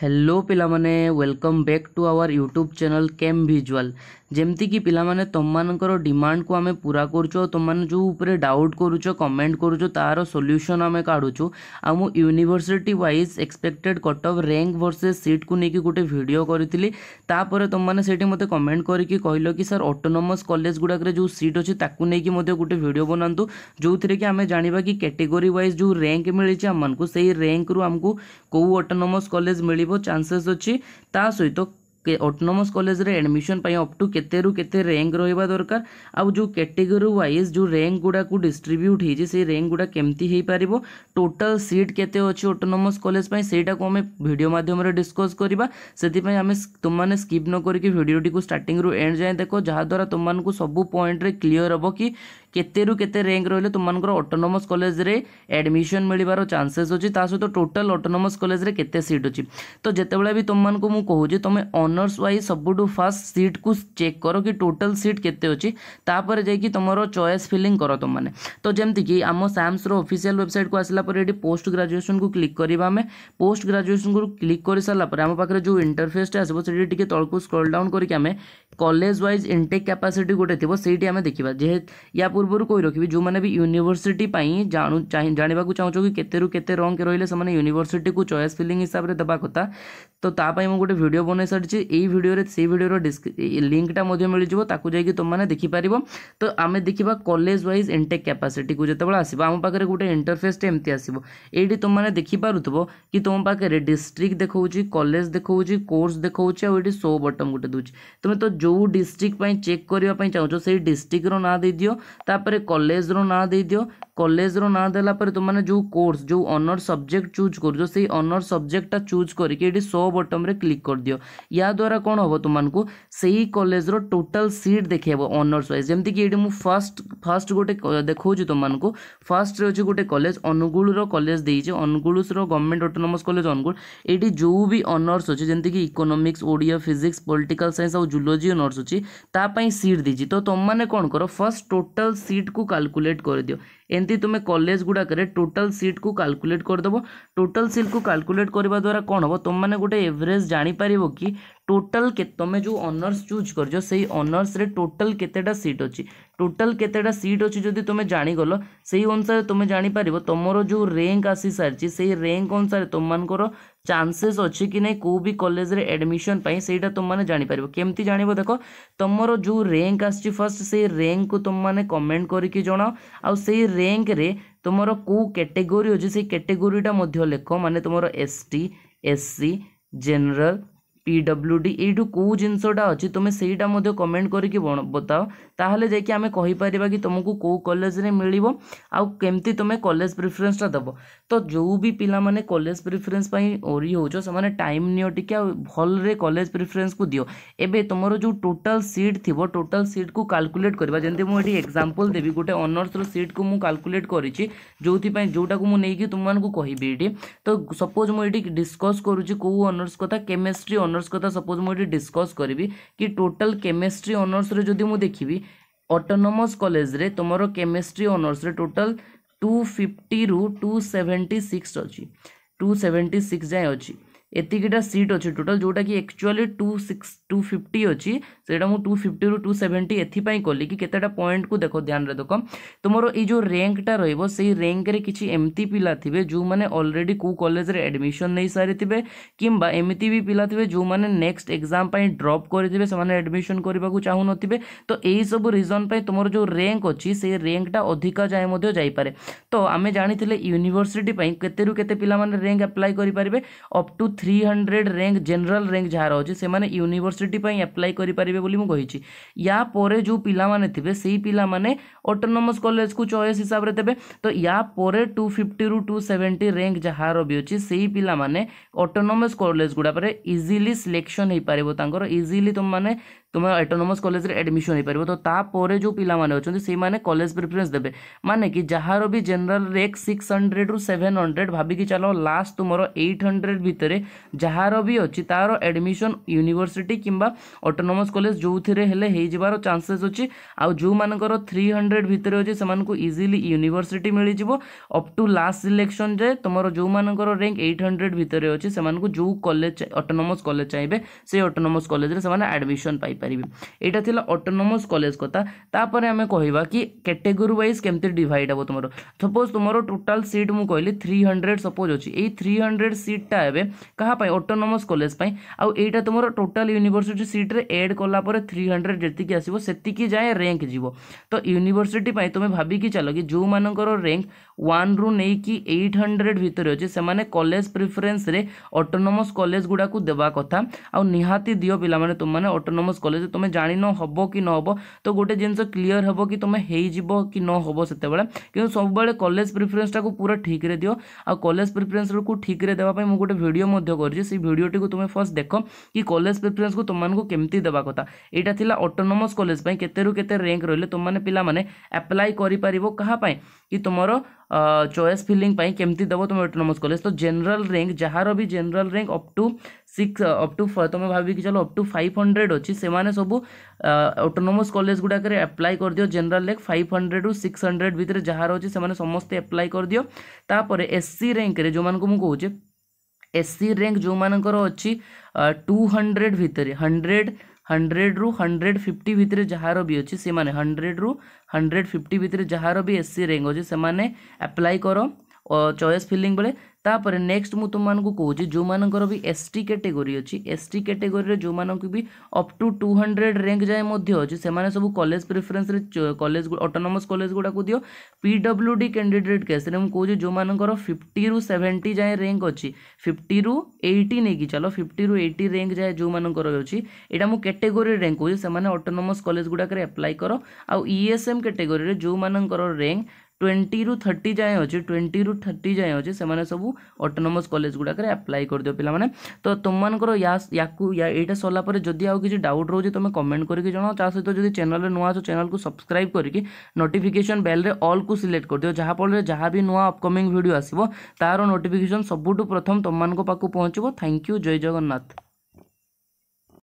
hello पिला welcome back to our YouTube channel कैम विजुअल जमीक कि पाने तुम मानकर डिमाण को आम पूरा करमें जो डाउट करुच कमेंट करुच तार सल्यूशन आम काढ़ु आम university was expected cut off rank भरसे सीट को लेकिन गोटे भिड करी तापर तुम मैंने से मत कमेंट करल कि सर अटोनमस कलेज गुड़ाक जो सीट अच्छे नहीं गोटे भिड बना जो थी कि आम जाना कि कैटेगोरी व्वज जो रैंक मिली आम से सही रैंक्रु आमको कौ अटोनमस कलेज मिल चानसेस अच्छी ता सहित autonomous college admission up to के रु केते रैंक रहबा दरकार आ जो कैटेगरी वाइज जो रैंक गुडाक को डिस्ट्रीब्यूट हि से रैंक गुडा केमती हे पारिबो टोटल सीट केते अछि ऑटोनोमस कॉलेज पाई सेटा डिस्कस करबा सेति पाई हमें तुम न करके वीडियो को स्टार्टिंग रु एंड जाए देख जहा तुमको सब पॉइंट क्लीयर क्लियर कि केतेरु केते रैंक रोले तुमको अटोनोमस कलेज एडमिशन मिलबार चान्सेस अच्छी तासत टोटाल अटोनोमस कलेज सीट अच्छी तो जिते भी तुमको मुझे कहूँ तुम्हें अनर्स व्वज सब फास्ट सीट को चेक कर कि टोटाल सीट केपर जा तुम चयस फिलिंग कर तुमने तो जमी कि आम साम्स्र अफिसील व्वेबसाइट को आसला ये पोस्ट ग्राजुएसन को क्लिक करवा पोस्ट ग्राजुएसन को क्लिक कर सारापर आम पाखे जो इंटरफेसटे आसो सीटे तौक स्क्रल डाउन करके आम कलेज व्वज इनटेक् कैपासीटी गोटे थी सही देखा जेहे या पूर्व पूर्व कही रखी जो मैंने भी यूनिवर्सीटी जानू चाहे चाहूँ कि केते के रंग रही है से यूनिवर्सीटी को चयस फिलिंग हिसाब से देवा कथा तो ताकि मुझे भिड बन सारी ये भिडियो से भिडर डिस्क लिंकटा मिल जाए जाइ तुमने देखिपारे तो आम देखा कलेज व्वज इंटेक् कैपासीटी को जिते आसो आम पाखे गोटे इंटरफेस एमती आसो ये तुमने देखिपार कि तुम पाखे डिस्ट्रिक्ट देखा कलेज देखा कोर्स देखा आठ सो बटन गोटे दूसरी तुम्हें तो जो डिस्ट्रिक्ट चेक करने चाहो से डिस्ट्रिक्टर ना दे दि ତାପରେ କଲେଜର ନାଁ ଦେଇଦିଅ କଲେଜର ନାଁ ଦେଲା ପରେ ତୁମମାନେ ଯେଉଁ କୋର୍ସ ଯେଉଁ ଅନର୍ସ ସବଜେକ୍ଟ ଚୁଜ୍ କରୁଛ ସେଇ ଅନର୍ସ ସବଜେକ୍ଟଟା ଚୁଜ୍ କରିକି ଏଠି ସୋ ବଟମ୍ରେ କ୍ଲିକ୍ କରିଦିଅ ୟାଦ୍ୱାରା କ'ଣ ହେବ ତୁମମାନଙ୍କୁ ସେଇ କଲେଜର ଟୋଟାଲ୍ ସିଟ୍ ଦେଖେଇବ ଅନର୍ସ ୱାଇଜ୍ ଯେମିତିକି ଏଠି ମୁଁ ଫାର୍ଷ୍ଟ ଫାର୍ଷ୍ଟ ଗୋଟେ ଦେଖାଉଛି ତୁମମାନଙ୍କୁ ଫାର୍ଷ୍ଟରେ ଅଛି ଗୋଟେ କଲେଜ ଅନୁଗୁଳର କଲେଜ ଦେଇଛି ଅନୁଗୁଳର ଗଭର୍ଣ୍ଣମେଣ୍ଟ ଅଟୋନମସ୍ କଲେଜ ଅନୁଗୁଳ ଏଇଠି ଯେଉଁ ବି ଅନର୍ସ ଅଛି ଯେମିତିକି economics Odia physics political science ଆଉ ଜୁଲୋଜି ଅନର୍ସ ଅଛି ତା ପାଇଁ ସିଟ୍ ଦେଇଛି ତ ତୁମମାନେ କ'ଣ କର ଫାର୍ଷ୍ଟ ଟୋଟାଲ୍ ସିଟ୍କୁ କାଲକୁଲେଟ୍ କରିଦିଅ ଏମିତି ତୁମେ କଲେଜ ଗୁଡ଼ାକରେ ଟୋଟାଲ ସିଟ୍କୁ କାଲକୁଲେଟ୍ କରିଦେବ ଟୋଟାଲ ସିଟ୍କୁ କାଲକୁଲେଟ୍ କରିବା ଦ୍ୱାରା କ'ଣ ହେବ ତୁମମାନେ ଗୋଟେ ଏଭରେଜ୍ ଜାଣିପାରିବ କି टोटल के तुम्हें जो अनर्स चूज कर जो सही ऑनर्स रे टोटल केतेटा सीट अच्छी टोटल के सीट अच्छी जदि तुम्हें जाणीगल से ही अनुसार तुम्हें जापर तुमर जो रैंक आसी सारी से रैंक अनुसार तुम मान चान्सेस अच्छे कि नहीं कौ भी कलेज एडमिशन से तुम मैंने जापर कमी जान देख तुम जो रैंक आस फर्स्ट से रैंक को तुम मैंने कमेंट करके जनाओ आई रैंक रे तुम कौ कैटेगोरी अच्छे से कैटेगोरीटा लिख मानने तुम S T S C general डब्ल्यू डी यू कौ जिनसटा अच्छे तुम्हें सहीटा कमेंट करके बताओ ताल जापर कि तुमको कौ कलेज मिल आमती तुम कलेज प्रिफरेन्सटा दब तो जो भी पिमान कलेज प्रिफरेन्स ओरी होने टाइम निटे भल कलेज प्रिफरेन्स को दि ए तुम जो टोटाल सीट थी टोटाल सीट को काल्कुलेट करवा जमी मुझे एक्जामपल देवी गोटे अनर्स रीट को मुझे काल्कुलेट कर जो जोटा को मुझे तुमको कहि तो सपोज मुझे डिस्कस करुच्ची कौ अनर्स कथा केमेस्ट्री ଅନର୍ସ କଥା ସପୋଜ୍ ମୁଁ ଏଠି ଡିସ୍କସ୍ କରିବି କି ଟୋଟାଲ୍ କେମିଷ୍ଟ୍ରି ଅନର୍ସରେ ଯଦି ମୁଁ ଦେଖିବି ଅଟୋନୋମସ୍ କଲେଜରେ ତୁମର କେମିଷ୍ଟ୍ରି ଅନର୍ସରେ ଟୋଟାଲ୍ ଟୁ ଫିଫ୍ଟିରୁ ଟୁ ସେଭେଣ୍ଟି ସିକ୍ସ ଅଛି ଟୁ ସେଭେଣ୍ଟି ସିକ୍ସ ଯାଏଁ ଅଛି ଏତିକିଟା ସିଟ୍ ଅଛି ଟୋଟାଲ୍ ଯେଉଁଟାକି actually two six two fifty ଅଛି ସେଇଟା ମୁଁ ଟୁ ଫିଫ୍ଟିରୁ ଟୁ ସେଭେଣ୍ଟି ଏଥିପାଇଁ କଲି କି କେତେଟା ପଏଣ୍ଟକୁ ଦେଖ ଧ୍ୟାନରେ ଦେଖ ତୁମର ଏଇ ଯେଉଁ ର୍ୟାଙ୍କଟା ରହିବ ସେଇ ର୍ୟାଙ୍କରେ କିଛି ଏମିତି ପିଲା ଥିବେ ଯେଉଁମାନେ ଅଲରେଡ଼ି କେଉଁ କଲେଜରେ ଆଡ଼ମିସନ୍ ନେଇସାରିଥିବେ କିମ୍ବା ଏମିତି ବି ପିଲା ଥିବେ ଯେଉଁମାନେ ନେକ୍ସଟ ଏକ୍ଜାମ୍ ପାଇଁ ଡ୍ରପ୍ କରିଥିବେ ସେମାନେ ଆଡ଼ମିସନ୍ କରିବାକୁ ଚାହୁଁନଥିବେ ତ ଏହିସବୁ ରିଜନ୍ ପାଇଁ ତୁମର ଯେଉଁ ର୍ୟାଙ୍କ ଅଛି ସେଇ ର୍ୟାଙ୍କଟା ଅଧିକା ଯାଏ ମଧ୍ୟ ଯାଇପାରେ ତ ଆମେ ଜାଣିଥିଲେ ୟୁନିଭର୍ସିଟି ପାଇଁ କେତେରୁ କେତେ ପିଲାମାନେ ର୍ୟାଙ୍କ ଆପ୍ଲାଏ କରିପାରିବେ up to three hundred rank general rank जहाँ रोचे से यूनिवर्सीटी एप्लाय करेंगे करें यापर जो पाने थे से पाने अटोनमस कलेज को चयस हिसाब से देते तो यापर टू फिफ्टी रू टू सेवेन्टी रैंक जहाँ भी अच्छे से ही पाने अटोनमस कलेज गुड़ा इजिली सिलेक्शन हो पार इजिली तुम मैंने तुम एटोनमस कलेज एडमिशन हो पार तो तापर जो पिमान अच्छे से मैंने कलेज प्रिफरेन्स देते माने कि जहाँ भी जेनराल रैंक सिक्स हंड्रेड रू सेवेन हंड्रेड भाविकी चलो लास्ट तुम एट हंड्रेड भितर ଯାହାର ବି ଅଛି ତା'ର ଆଡ଼ମିସନ୍ ୟୁନିଭର୍ସିଟି କିମ୍ବା ଅଟୋନମସ୍ କଲେଜ ଯେଉଁଥିରେ ହେଲେ ହେଇଯିବାର ଚାନ୍ସେସ୍ ଅଛି ଆଉ ଯେଉଁମାନଙ୍କର ଥ୍ରୀ ହଣ୍ଡ୍ରେଡ଼ ଭିତରେ ଅଛି ସେମାନଙ୍କୁ ଇଜିଲି ୟୁନିଭର୍ସିଟି ମିଳିଯିବ ଅପ୍ ଟୁ ଲାଷ୍ଟ ସିଲେକ୍ସନ୍ ଯାଏ ତୁମର ଯେଉଁମାନଙ୍କର ର୍ୟାଙ୍କ ଏଇଟ୍ ହଣ୍ଡ୍ରେଡ଼ ଭିତରେ ଅଛି ସେମାନଙ୍କୁ ଯେଉଁ କଲେଜ ଅଟୋନମସ୍ କଲେଜ ଚାହିଁବେ ସେଇ ଅଟୋନମସ୍ କଲେଜରେ ସେମାନେ ଆଡ଼ମିସନ୍ ପାଇପାରିବେ ଏଇଟା ଥିଲା ଅଟୋନମସ୍ କଲେଜ କଥା ତାପରେ ଆମେ କହିବା କି କ୍ୟାଟେଗୋରୀ ୱାଇଜ୍ କେମିତି ଡିଭାଇଡ଼ ହେବ ତୁମର ସପୋଜ୍ ତୁମର ଟୋଟାଲ୍ ସିଟ୍ ମୁଁ କହିଲି ଥ୍ରୀ ହଣ୍ଡ୍ରେଡ଼ ସପୋଜ୍ ଅଛି ଏଇ ଥ୍ରୀ ହଣ୍ଡ୍ରେଡ଼ ସିଟ୍ଟା ଏବେ कहाँपाई अटोनमस कलेज आईटा तुम टोटाल यूनिभर्सीटी सीट्रे एड कलापर थ्री हंड्रेड जितकी आसो से जाए रैंक जीव तो यूनिभर्सीटी तुम्हें भाविक चल कि जो मान रैंक वन रु नहीं कि एट हंड्रेड भितर अच्छे से कलेज प्रिफरेन्स अटोनमस कलेज गुड़ाक देवा कथा आहती दि पाने तुमने अटोनमस कलेज तुम जाण न हम कि न हम तो गोटे जिनस क्लीयर हे कि तुम्हें हो नब से कि सब कलेज प्रिफरेन्सटा को पूरा ठिक्रे दि आज कलेज प्रिफरेन्स ठिक्रे देवाई मुझे गोटे भिड करीडियोटी को तुम फर्स्ट देख कि कलेज प्रिफरेन्स को तुमको कमी देवा कथ यहाँ थी अटोनमस कलेज केतंक रही तुमने पाने एप्लाय कर कि तुम चयस फिलिंग केमती दबो तुम अटोनमस कलेज तो जेनराल रैंक जहाँ भी general rank up to six up to तुम भाविक चलो अप टू फाइव हंड्रेड अच्छी से सब अटोनमस कलेज गुड़ाक एप्लाय कर दि जेनराल रैंक फाइव हंड्रेड रू सिक्स हंड्रेड भितर जहाँ अच्छे से समस्ते एप्लाय कर दिता एस सी रैंक जो मूँ कहूँ एस सी रैंक जो मान अच्छी टू हंड्रेड भितर हंड्रेड हंड्रेड रु हंड्रेड फिफ्टी भितर जहाँ भी अच्छे से हंड्रेड रु हंड्रेड फिफ्टी भितर जहाँ भी एस सी रैंक अच्छे से अप्लाई कर चयस फिलिंग बेले तापर नेक्स्ट मु तुमको कहूँ जो मर भी एस टी कैटेगोरी अच्छी एस टी कैटेगोरी जो मानी भी up to two hundred rank जाए अच्छे से माने सब college preference college autonomous college गुड़ाक दि पिडब्ल्यू डी कैंडिडेट कैसे कहूँ जो मर फिफ्टी रु सेवेन्टी जाए रैंक अच्छी फिफ्टी रु एटी नहीं कि चलो फिफ्टी रु एटी रैंक जाए जो मर अच्छी यहाँ मुझे कैटेगोरी रैंक कहूँ से अटोनमस कलेज गुड़ाक एप्लाई कर आउ ई एस एम कैटेगोरी जो मर रैंक ट्वेंटी रु थर्टी जाए अच्छे ट्वेंटी रु थर्टी जाए अच्छे से सब अटोनमस कलेज गुड़ाक आप्लाय करदे पाने तो तुमको या यहाँ सरलापर जदि आज किसी डाउट रोचे तुम कमेंट करके जनाओ ता सहित जो चैनल नुआ चैनल को सब्सक्राइब करके नोटिकेसन बेल अल को सिलेक्ट कर जहाँफल जहाँ भी नुआ अपकमिंग भिड आसो तार नोटिकेसन सबुठ प्रथम तुमको पाक पहुँचो थैंक यू जय जगन्नाथ